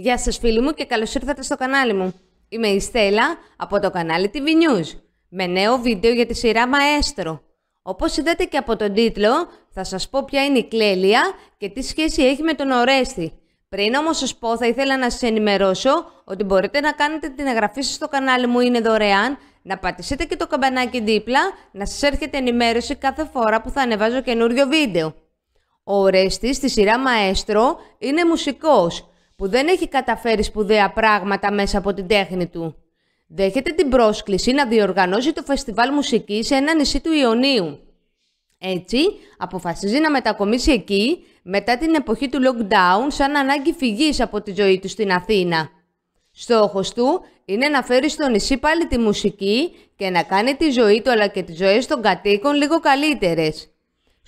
Γεια σας φίλοι μου και καλώς ήρθατε στο κανάλι μου. Είμαι η Στέλλα από το κανάλι TV News με νέο βίντεο για τη σειρά Μαέστρο. Όπως είδατε και από τον τίτλο θα σας πω ποια είναι η Κλέλια και τι σχέση έχει με τον Ορέστη. Πριν όμως σας πω θα ήθελα να σας ενημερώσω ότι μπορείτε να κάνετε την εγγραφή σας στο κανάλι μου είναι δωρεάν, να πατήσετε και το καμπανάκι δίπλα, να σας έρχεται ενημέρωση κάθε φορά που θα ανεβάζω καινούριο βίντεο. Ο Ορέστης στη σειρά Μαέστρο είναι μουσικός που δεν έχει καταφέρει σπουδαία πράγματα μέσα από την τέχνη του. Δέχεται την πρόσκληση να διοργανώσει το φεστιβάλ μουσικής σε ένα νησί του Ιωνίου. Έτσι, αποφασίζει να μετακομίσει εκεί μετά την εποχή του lockdown σαν ανάγκη φυγής από τη ζωή του στην Αθήνα. Στόχος του είναι να φέρει στο νησί πάλι τη μουσική και να κάνει τη ζωή του αλλά και τις ζωές των κατοίκων λίγο καλύτερες.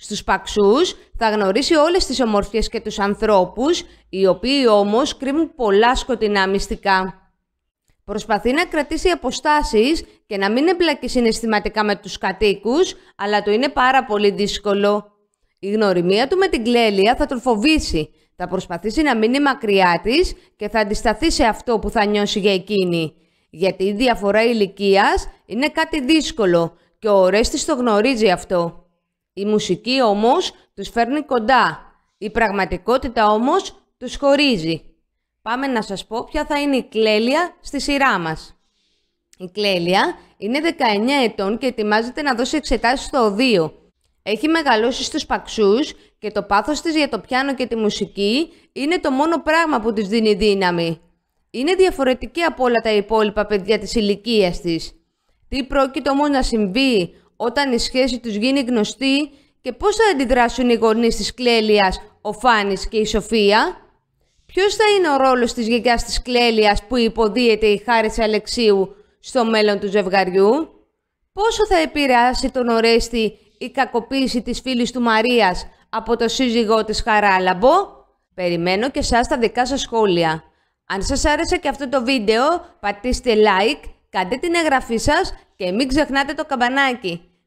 Στους παξούς θα γνωρίσει όλες τις ομορφιές και τους ανθρώπους, οι οποίοι όμως κρύβουν πολλά σκοτεινά μυστικά. Προσπαθεί να κρατήσει αποστάσεις και να μην εμπλακεί συναισθηματικά με τους κατοίκους, αλλά το είναι πάρα πολύ δύσκολο. Η γνωριμία του με την κλέλια θα τον φοβήσει, θα προσπαθήσει να μείνει μακριά της και θα αντισταθεί σε αυτό που θα νιώσει για εκείνη. Γιατί η διαφορά ηλικίας είναι κάτι δύσκολο και ο Ορέστης το γνωρίζει αυτό. Η μουσική όμως τους φέρνει κοντά. Η πραγματικότητα όμως τους χωρίζει. Πάμε να σας πω ποια θα είναι η κλέλια στη σειρά μας. Η κλέλια είναι 19 ετών και ετοιμάζεται να δώσει εξετάσεις στο οδείο. Έχει μεγαλώσει στους παξούς και το πάθος της για το πιάνο και τη μουσική είναι το μόνο πράγμα που της δίνει δύναμη. Είναι διαφορετική από όλα τα υπόλοιπα παιδιά της ηλικίας της. Τι πρόκειται όμως να συμβεί όταν η σχέση τους γίνει γνωστή και πώς θα αντιδράσουν οι γονείς της Κλέλιας, ο Φάνης και η Σοφία. Ποιος θα είναι ο ρόλος της γιαγιάς της Κλέλιας που υποδίεται η Χάρης Αλεξίου στο μέλλον του ζευγαριού. Πόσο θα επηρεάσει τον Ορέστη η κακοποίηση της φίλης του Μαρίας από το σύζυγό της Χαράλαμπο. Περιμένω και σας τα δικά σας σχόλια. Αν σας άρεσε και αυτό το βίντεο πατήστε like, κάντε την εγγραφή σας και μην ξεχνάτε το καμπανάκι.